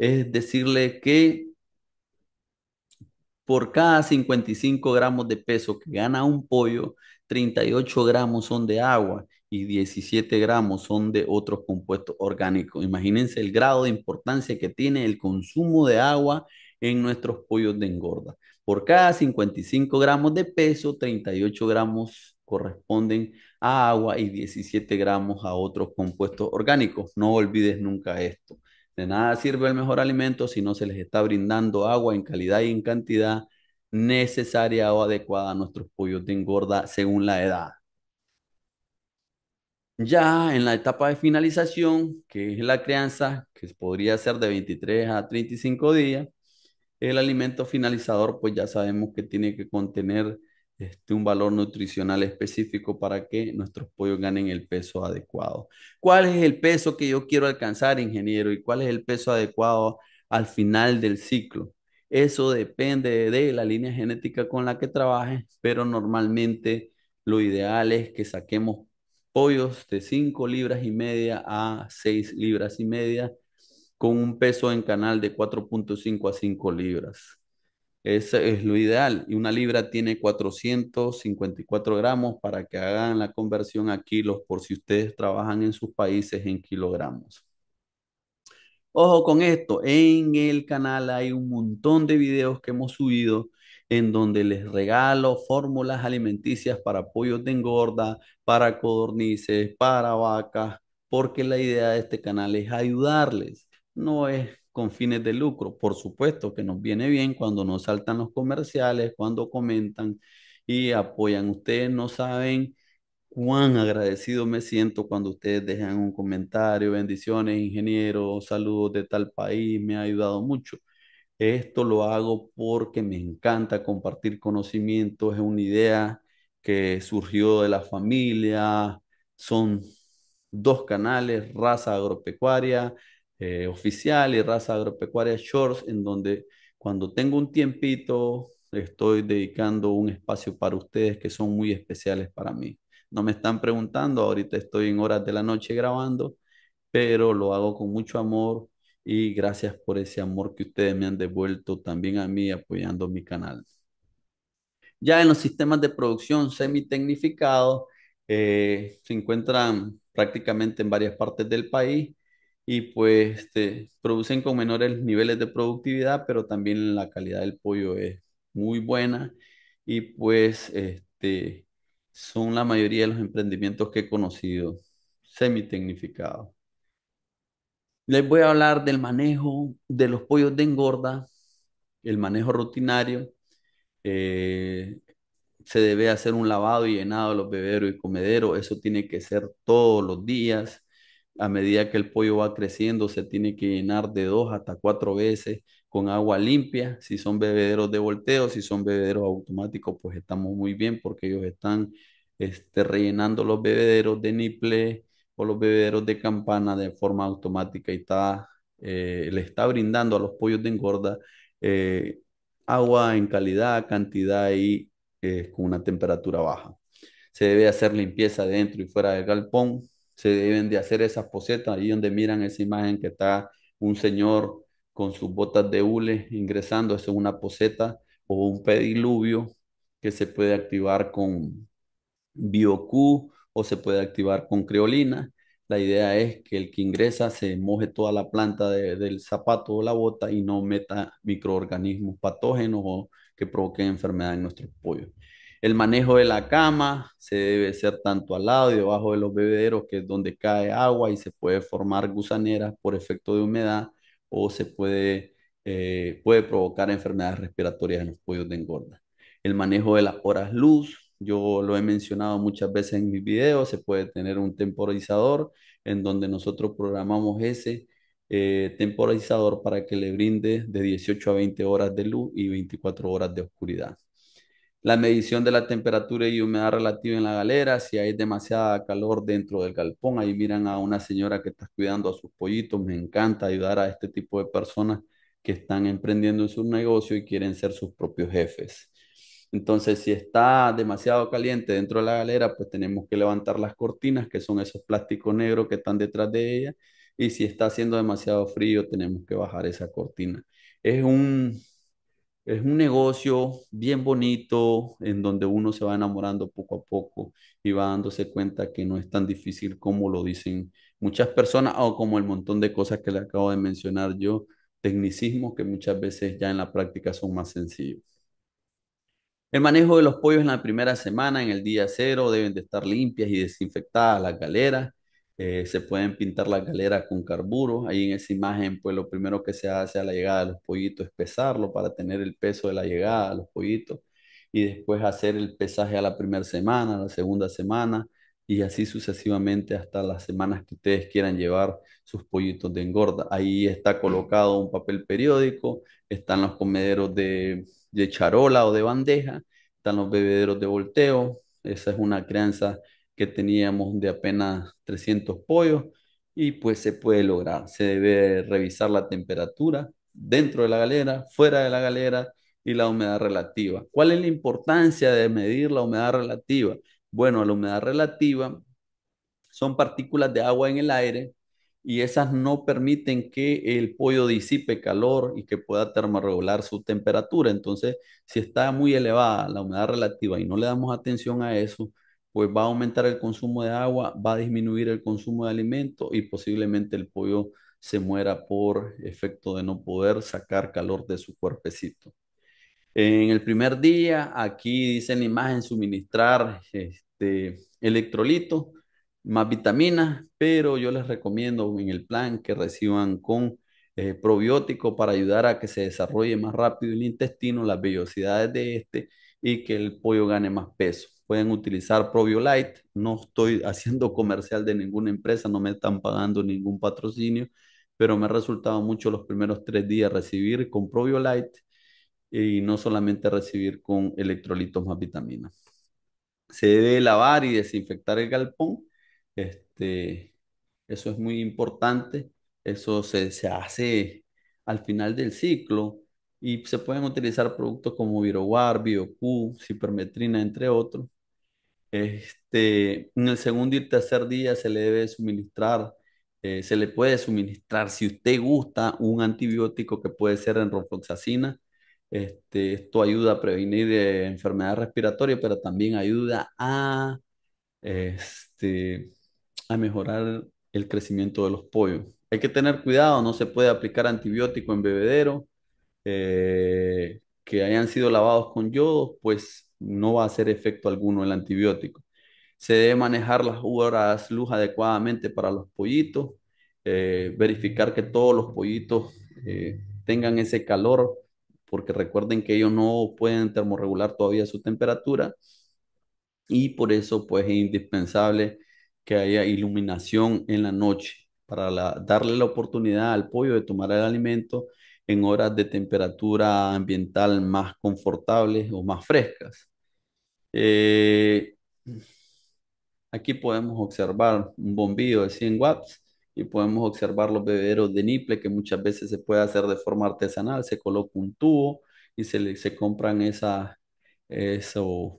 es decirle que por cada 55 gramos de peso que gana un pollo, 38 gramos son de agua y 17 gramos son de otros compuestos orgánicos. Imagínense el grado de importancia que tiene el consumo de agua en nuestros pollos de engorda. Por cada 55 gramos de peso, 38 gramos corresponden a agua y 17 gramos a otros compuestos orgánicos. No olvides nunca esto. De nada sirve el mejor alimento si no se les está brindando agua en calidad y en cantidad necesaria o adecuada a nuestros pollos de engorda según la edad. Ya en la etapa de finalización, que es la crianza, que podría ser de 23 a 35 días, el alimento finalizador, pues ya sabemos que tiene que contener este, un valor nutricional específico para que nuestros pollos ganen el peso adecuado. ¿Cuál es el peso que yo quiero alcanzar, ingeniero? ¿Y cuál es el peso adecuado al final del ciclo? Eso depende de la línea genética con la que trabaje, pero normalmente lo ideal es que saquemos pollos de 5 libras y media a 6 libras y media con un peso en canal de 4.5 a 5 libras eso es lo ideal. Y una libra tiene 454 gramos para que hagan la conversión a kilos por si ustedes trabajan en sus países en kilogramos. Ojo con esto, en el canal hay un montón de videos que hemos subido en donde les regalo fórmulas alimenticias para pollos de engorda, para codornices, para vacas, porque la idea de este canal es ayudarles, no es con fines de lucro. Por supuesto que nos viene bien cuando nos saltan los comerciales, cuando comentan y apoyan. Ustedes no saben cuán agradecido me siento cuando ustedes dejan un comentario, bendiciones, ingeniero, saludos de tal país, me ha ayudado mucho. Esto lo hago porque me encanta compartir conocimientos, es una idea que surgió de la familia, son dos canales, raza agropecuaria, eh, oficial y raza agropecuaria shorts, en donde cuando tengo un tiempito estoy dedicando un espacio para ustedes que son muy especiales para mí. No me están preguntando, ahorita estoy en horas de la noche grabando, pero lo hago con mucho amor y gracias por ese amor que ustedes me han devuelto también a mí apoyando mi canal. Ya en los sistemas de producción semitecnificados eh, se encuentran prácticamente en varias partes del país y pues este, producen con menores niveles de productividad, pero también la calidad del pollo es muy buena y pues este, son la mayoría de los emprendimientos que he conocido semitecnificados. Les voy a hablar del manejo de los pollos de engorda, el manejo rutinario. Eh, se debe hacer un lavado y llenado de los beberos y comederos. Eso tiene que ser todos los días a medida que el pollo va creciendo, se tiene que llenar de dos hasta cuatro veces con agua limpia. Si son bebederos de volteo, si son bebederos automáticos, pues estamos muy bien porque ellos están este, rellenando los bebederos de niple o los bebederos de campana de forma automática y está, eh, le está brindando a los pollos de engorda eh, agua en calidad, cantidad y eh, con una temperatura baja. Se debe hacer limpieza dentro y fuera del galpón se deben de hacer esas posetas, ahí donde miran esa imagen que está un señor con sus botas de hule ingresando, eso es una poseta o un pediluvio que se puede activar con BioQ o se puede activar con creolina. La idea es que el que ingresa se moje toda la planta del zapato o la bota y no meta microorganismos patógenos o que provoquen enfermedad en nuestro pollo. El manejo de la cama se debe ser tanto al lado y debajo de los bebederos, que es donde cae agua y se puede formar gusaneras por efecto de humedad o se puede, eh, puede provocar enfermedades respiratorias en los pollos de engorda. El manejo de las horas luz, yo lo he mencionado muchas veces en mis videos, se puede tener un temporizador en donde nosotros programamos ese eh, temporizador para que le brinde de 18 a 20 horas de luz y 24 horas de oscuridad la medición de la temperatura y humedad relativa en la galera, si hay demasiada calor dentro del galpón, ahí miran a una señora que está cuidando a sus pollitos, me encanta ayudar a este tipo de personas que están emprendiendo en su negocio y quieren ser sus propios jefes. Entonces, si está demasiado caliente dentro de la galera, pues tenemos que levantar las cortinas, que son esos plásticos negros que están detrás de ella, y si está haciendo demasiado frío, tenemos que bajar esa cortina. Es un es un negocio bien bonito en donde uno se va enamorando poco a poco y va dándose cuenta que no es tan difícil como lo dicen muchas personas o como el montón de cosas que le acabo de mencionar yo, tecnicismos que muchas veces ya en la práctica son más sencillos. El manejo de los pollos en la primera semana, en el día cero, deben de estar limpias y desinfectadas las galeras eh, se pueden pintar las galeras con carburo. Ahí en esa imagen, pues lo primero que se hace a la llegada de los pollitos es pesarlo para tener el peso de la llegada a los pollitos y después hacer el pesaje a la primera semana, a la segunda semana y así sucesivamente hasta las semanas que ustedes quieran llevar sus pollitos de engorda. Ahí está colocado un papel periódico, están los comederos de, de charola o de bandeja, están los bebederos de volteo. Esa es una crianza que teníamos de apenas 300 pollos y pues se puede lograr. Se debe revisar la temperatura dentro de la galera, fuera de la galera y la humedad relativa. ¿Cuál es la importancia de medir la humedad relativa? Bueno, la humedad relativa son partículas de agua en el aire y esas no permiten que el pollo disipe calor y que pueda termorregular su temperatura. Entonces, si está muy elevada la humedad relativa y no le damos atención a eso, pues va a aumentar el consumo de agua, va a disminuir el consumo de alimentos y posiblemente el pollo se muera por efecto de no poder sacar calor de su cuerpecito. En el primer día, aquí dice en la imagen suministrar este, electrolito, más vitaminas, pero yo les recomiendo en el plan que reciban con eh, probiótico para ayudar a que se desarrolle más rápido el intestino, las velocidades de este y que el pollo gane más peso pueden utilizar ProBioLite. No estoy haciendo comercial de ninguna empresa, no me están pagando ningún patrocinio, pero me ha resultado mucho los primeros tres días recibir con ProBioLite y no solamente recibir con electrolitos más vitaminas. Se debe lavar y desinfectar el galpón. Este, eso es muy importante. Eso se, se hace al final del ciclo y se pueden utilizar productos como Viroguar, BioQ, Cipermetrina, entre otros, este, en el segundo y tercer día se le debe suministrar, eh, se le puede suministrar, si usted gusta, un antibiótico que puede ser en Este, esto ayuda a prevenir eh, enfermedades enfermedad respiratoria, pero también ayuda a, este, a mejorar el crecimiento de los pollos. Hay que tener cuidado, no se puede aplicar antibiótico en bebedero eh, que hayan sido lavados con yodo, pues no va a hacer efecto alguno el antibiótico. Se debe manejar las horas luz adecuadamente para los pollitos, eh, verificar que todos los pollitos eh, tengan ese calor, porque recuerden que ellos no pueden termorregular todavía su temperatura y por eso pues es indispensable que haya iluminación en la noche para darle la oportunidad al pollo de tomar el alimento en horas de temperatura ambiental más confortables o más frescas. Eh, aquí podemos observar un bombillo de 100 watts y podemos observar los bebederos de niple que muchas veces se puede hacer de forma artesanal, se coloca un tubo y se, se compran esos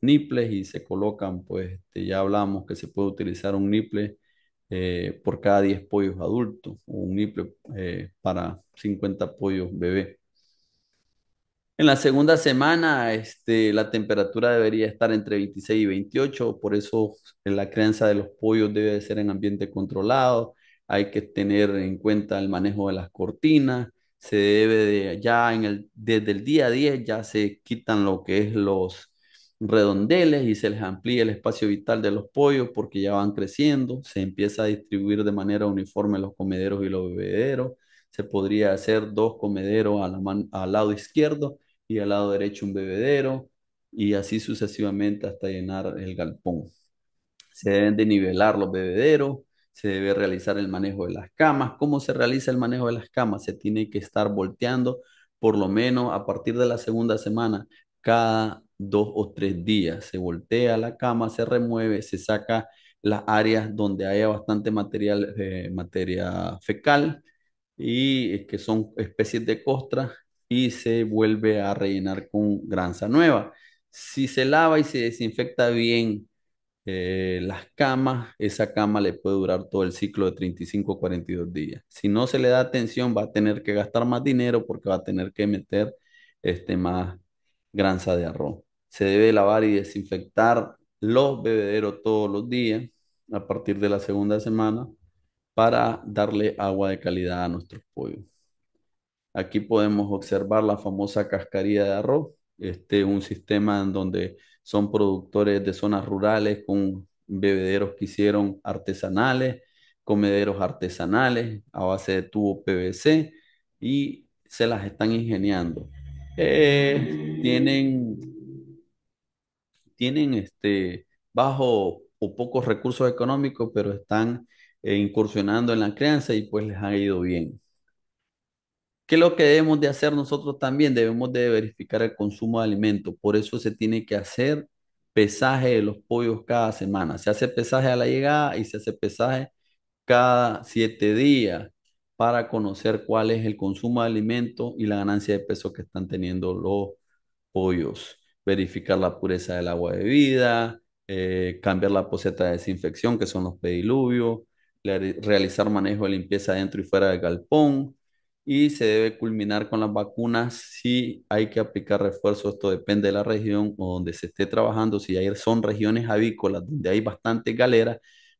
niples y se colocan, pues este, ya hablamos que se puede utilizar un niple eh, por cada 10 pollos adultos o un nipple eh, para 50 pollos bebés en la segunda semana, este, la temperatura debería estar entre 26 y 28, por eso la crianza de los pollos debe ser en ambiente controlado, hay que tener en cuenta el manejo de las cortinas, se debe de, ya en el, desde el día 10 ya se quitan lo que es los redondeles y se les amplía el espacio vital de los pollos porque ya van creciendo, se empieza a distribuir de manera uniforme los comederos y los bebederos, se podría hacer dos comederos al lado izquierdo y al lado derecho un bebedero y así sucesivamente hasta llenar el galpón. Se deben de nivelar los bebederos, se debe realizar el manejo de las camas. ¿Cómo se realiza el manejo de las camas? Se tiene que estar volteando por lo menos a partir de la segunda semana, cada dos o tres días. Se voltea la cama, se remueve, se saca las áreas donde haya bastante material, eh, materia fecal, y que son especies de costra y se vuelve a rellenar con granza nueva. Si se lava y se desinfecta bien eh, las camas, esa cama le puede durar todo el ciclo de 35 o 42 días. Si no se le da atención, va a tener que gastar más dinero porque va a tener que meter este, más granza de arroz. Se debe lavar y desinfectar los bebederos todos los días a partir de la segunda semana para darle agua de calidad a nuestros pollos. Aquí podemos observar la famosa cascarilla de arroz, este, un sistema en donde son productores de zonas rurales con bebederos que hicieron artesanales, comederos artesanales a base de tubo PVC y se las están ingeniando. Eh, tienen tienen este, bajo o pocos recursos económicos, pero están eh, incursionando en la crianza y pues les ha ido bien. ¿Qué es lo que debemos de hacer nosotros también? Debemos de verificar el consumo de alimentos. Por eso se tiene que hacer pesaje de los pollos cada semana. Se hace pesaje a la llegada y se hace pesaje cada siete días para conocer cuál es el consumo de alimento y la ganancia de peso que están teniendo los pollos. Verificar la pureza del agua de vida, eh, cambiar la poseta de desinfección, que son los pediluvios, realizar manejo de limpieza dentro y fuera del galpón y se debe culminar con las vacunas si hay que aplicar refuerzos, Esto depende de la región o donde se esté trabajando. Si hay, son regiones avícolas donde hay bastante galera,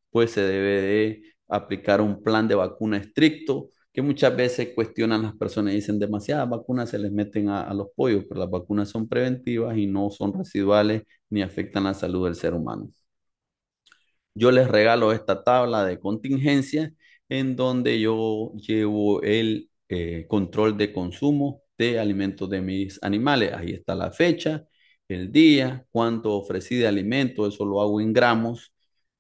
pues se debe de aplicar un plan de vacuna estricto que muchas veces cuestionan las personas y dicen demasiadas vacunas se les meten a los pollos, pero las vacunas son preventivas y no son residuales ni afectan la salud del ser humano yo les regalo esta tabla de contingencia en donde yo llevo el eh, control de consumo de alimentos de mis animales. Ahí está la fecha, el día, cuánto ofrecí de alimento, eso lo hago en gramos.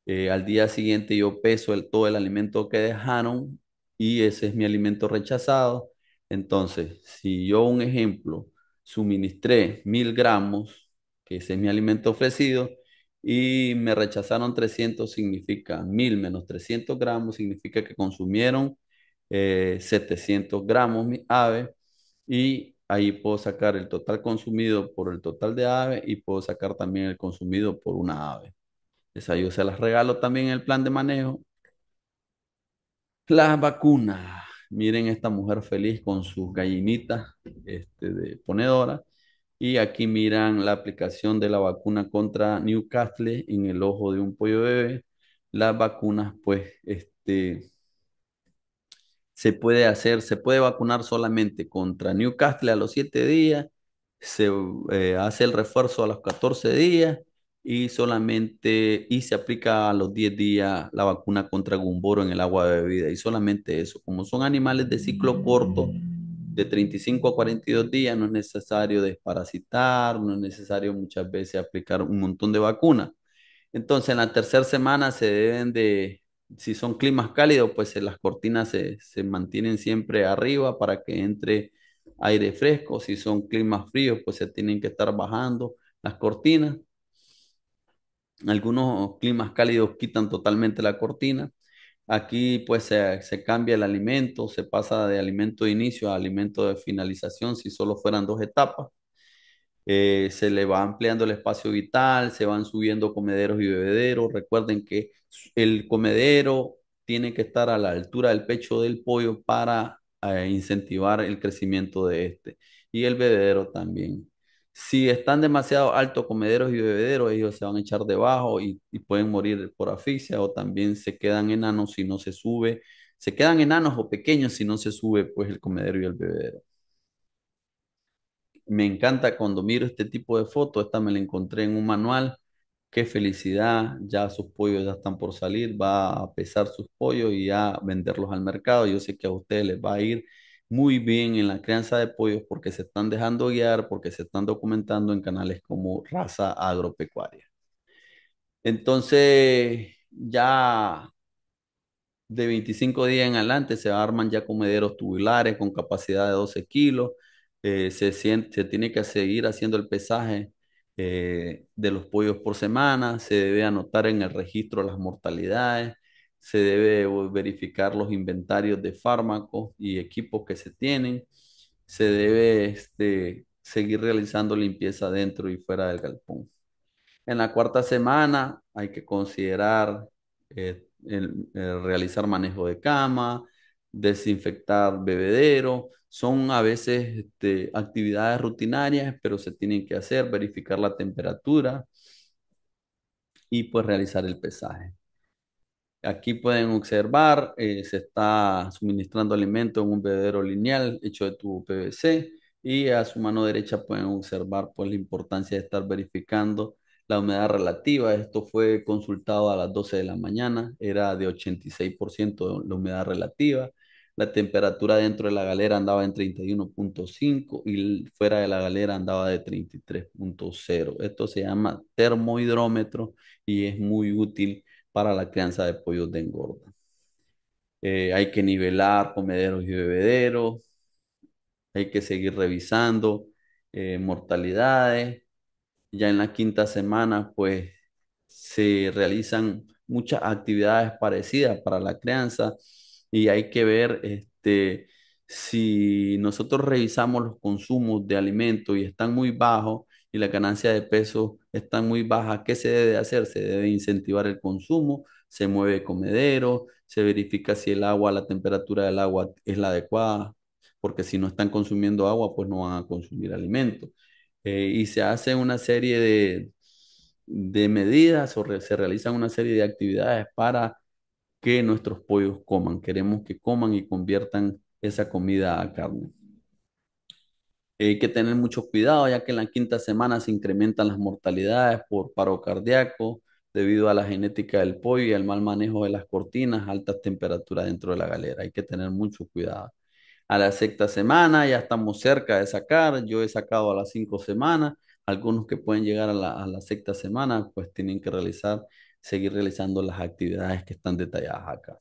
Eh, al día siguiente yo peso el, todo el alimento que dejaron y ese es mi alimento rechazado. Entonces, si yo, un ejemplo, suministré mil gramos, que ese es mi alimento ofrecido, y me rechazaron 300 significa 1000 menos 300 gramos, significa que consumieron 700 eh, gramos mi ave y ahí puedo sacar el total consumido por el total de ave y puedo sacar también el consumido por una ave. Esa yo se las regalo también en el plan de manejo. Las vacunas. Miren esta mujer feliz con sus gallinitas este, de ponedora y aquí miran la aplicación de la vacuna contra Newcastle en el ojo de un pollo bebé. Las vacunas, pues, este, se puede hacer, se puede vacunar solamente contra Newcastle a los 7 días, se eh, hace el refuerzo a los 14 días y solamente, y se aplica a los 10 días la vacuna contra Gumboro en el agua de bebida. Y solamente eso, como son animales de ciclo corto de 35 a 42 días no es necesario desparasitar, no es necesario muchas veces aplicar un montón de vacunas. Entonces, en la tercera semana se deben de, si son climas cálidos, pues las cortinas se, se mantienen siempre arriba para que entre aire fresco. Si son climas fríos, pues se tienen que estar bajando las cortinas. Algunos climas cálidos quitan totalmente la cortina Aquí pues se, cambia el alimento, se pasa de alimento de inicio a alimento de finalización, si solo fueran dos etapas. Eh, se le va ampliando el espacio vital, se van subiendo comederos y bebederos. Recuerden que el comedero tiene que estar a la altura del pecho del pollo para eh, incentivar el crecimiento de este y el bebedero también si están demasiado altos comederos y bebederos, ellos se van a echar debajo y, pueden morir por asfixia o también se quedan enanos si no se sube, se quedan enanos o pequeños si no se sube pues el comedero y el bebedero. Me encanta cuando miro este tipo de fotos, esta me la encontré en un manual, qué felicidad, ya sus pollos ya están por salir, va a pesar sus pollos y a venderlos al mercado, yo sé que a ustedes les va a ir muy bien en la crianza de pollos porque se están dejando guiar, porque se están documentando en canales como raza agropecuaria. Entonces, ya de 25 días en adelante se arman ya comederos tubulares con capacidad de 12 kilos. Eh, se, se, tiene que seguir haciendo el pesaje eh, de los pollos por semana, se debe anotar en el registro las mortalidades, se debe verificar los inventarios de fármacos y equipos que se tienen, se debe este, seguir realizando limpieza dentro y fuera del galpón. En la cuarta semana hay que considerar eh, eh, realizar manejo de cama, desinfectar bebedero. Son a veces este, actividades rutinarias, pero se tienen que hacer, verificar la temperatura y pues realizar el pesaje. Aquí pueden observar, eh, se está suministrando alimento en un bebedero lineal hecho de tubo PVC y a su mano derecha pueden observar pues, la importancia de estar verificando la humedad relativa. Esto fue consultado a las 12 de la mañana, era de 86% de la humedad relativa. La temperatura dentro de la galera andaba en 31.5 y fuera de la galera andaba de 33.0. Esto se llama termohidrómetro y es muy útil para la crianza de pollos de engorda. Eh, hay que nivelar comederos y bebederos, hay que seguir revisando eh, mortalidades. Ya en la quinta semana, pues se realizan muchas actividades parecidas para la crianza y hay que ver este, si nosotros revisamos los consumos de alimentos y están muy bajos y la ganancia de peso están muy bajas. ¿Qué se debe hacer? Se debe incentivar el consumo, se mueve comedero, se verifica si el agua, la temperatura del agua es la adecuada, porque si no están consumiendo agua, pues no van a consumir alimento. Eh, y se hace una serie de, medidas o se realizan una serie de actividades para que nuestros pollos coman. Queremos que coman y conviertan esa comida a carne. Hay eh, que tener mucho cuidado, ya que en la quinta semana se incrementan las mortalidades por paro cardíaco debido a la genética del pollo y al mal manejo de las cortinas, altas temperaturas dentro de la galera. Hay que tener mucho cuidado. A la sexta semana ya estamos cerca de sacar. Yo he sacado a las cinco semanas. Algunos que pueden llegar a la, a la sexta semana, pues tienen que realizar, seguir realizando las actividades que están detalladas acá.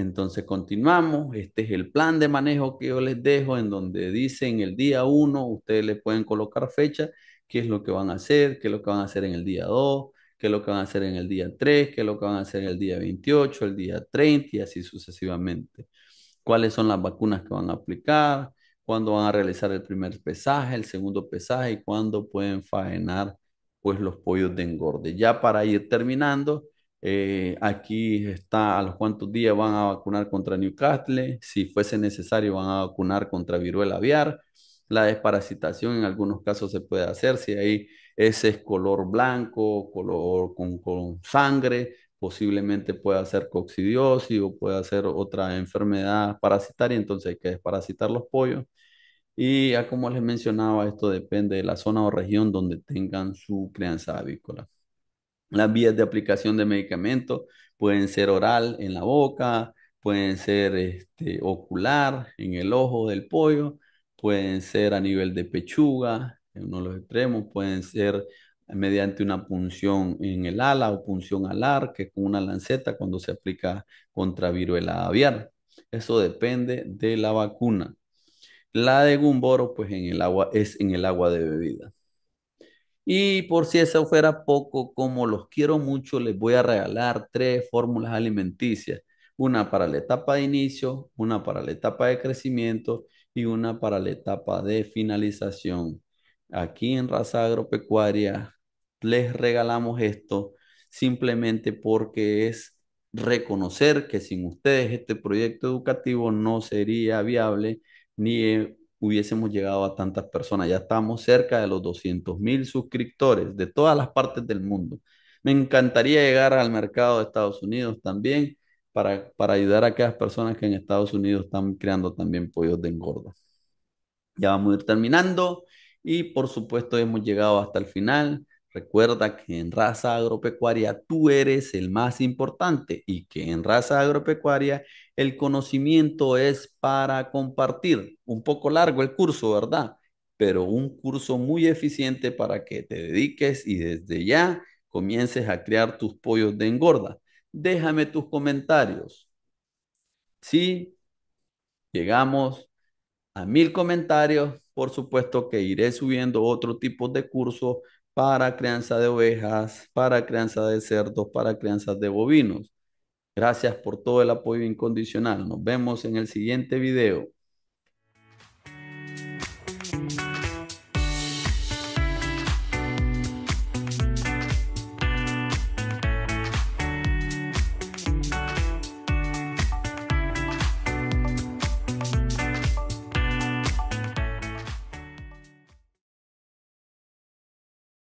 Entonces continuamos, este es el plan de manejo que yo les dejo en donde dice en el día 1, ustedes le pueden colocar fecha, qué es lo que van a hacer, qué es lo que van a hacer en el día 2, qué es lo que van a hacer en el día 3, qué es lo que van a hacer en el día 28, el día 30 y así sucesivamente. Cuáles son las vacunas que van a aplicar, cuándo van a realizar el primer pesaje, el segundo pesaje y cuándo pueden faenar pues los pollos de engorde. Ya para ir terminando, eh, aquí está a los cuantos días van a vacunar contra Newcastle, si fuese necesario van a vacunar contra viruela aviar, la desparasitación en algunos casos se puede hacer, si ahí ese es color blanco, color con, sangre, posiblemente pueda ser coccidiosis o puede ser otra enfermedad parasitaria, entonces hay que desparasitar los pollos. Y ya como les mencionaba, esto depende de la zona o región donde tengan su crianza avícola. Las vías de aplicación de medicamentos pueden ser oral en la boca, pueden ser este, ocular en el ojo del pollo, pueden ser a nivel de pechuga, en uno de los extremos, pueden ser mediante una punción en el ala o punción alar, que con una lanceta cuando se aplica contra viruela aviar. Eso depende de la vacuna. La de Gumboro, pues en el agua, es en el agua de bebida. Y por si eso fuera poco, como los quiero mucho, les voy a regalar tres fórmulas alimenticias. Una para la etapa de inicio, una para la etapa de crecimiento y una para la etapa de finalización. Aquí en Raza Agropecuaria les regalamos esto simplemente porque es reconocer que sin ustedes este proyecto educativo no sería viable ni eh, hubiésemos llegado a tantas personas. Ya estamos cerca de los 200.000 mil suscriptores de todas las partes del mundo. Me encantaría llegar al mercado de Estados Unidos también para, para ayudar a aquellas personas que en Estados Unidos están creando también pollos de engorda. Ya vamos a ir terminando y por supuesto hemos llegado hasta el final. Recuerda que en raza agropecuaria tú eres el más importante y que en raza agropecuaria el conocimiento es para compartir. Un poco largo el curso, ¿verdad? Pero un curso muy eficiente para que te dediques y desde ya comiences a crear tus pollos de engorda. Déjame tus comentarios. Si llegamos a mil comentarios, por supuesto que iré subiendo otro tipo de curso para crianza de ovejas, para crianza de cerdos, para crianza de bovinos. Gracias por todo el apoyo incondicional. Nos vemos en el siguiente video.